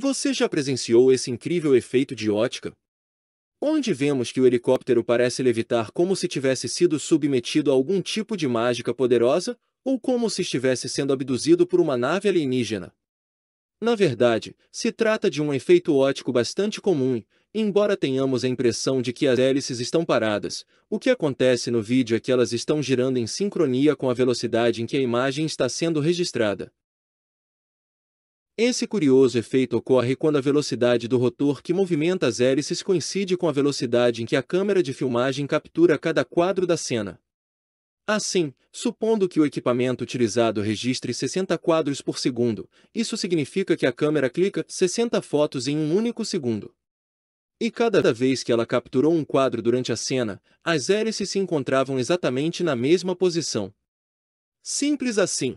Você já presenciou esse incrível efeito de ótica? Onde vemos que o helicóptero parece levitar como se tivesse sido submetido a algum tipo de mágica poderosa, ou como se estivesse sendo abduzido por uma nave alienígena. Na verdade, se trata de um efeito ótico bastante comum, embora tenhamos a impressão de que as hélices estão paradas, o que acontece no vídeo é que elas estão girando em sincronia com a velocidade em que a imagem está sendo registrada. Esse curioso efeito ocorre quando a velocidade do rotor que movimenta as hélices coincide com a velocidade em que a câmera de filmagem captura cada quadro da cena. Assim, supondo que o equipamento utilizado registre 60 quadros por segundo, isso significa que a câmera clica 60 fotos em um único segundo. E cada vez que ela capturou um quadro durante a cena, as hélices se encontravam exatamente na mesma posição. Simples assim.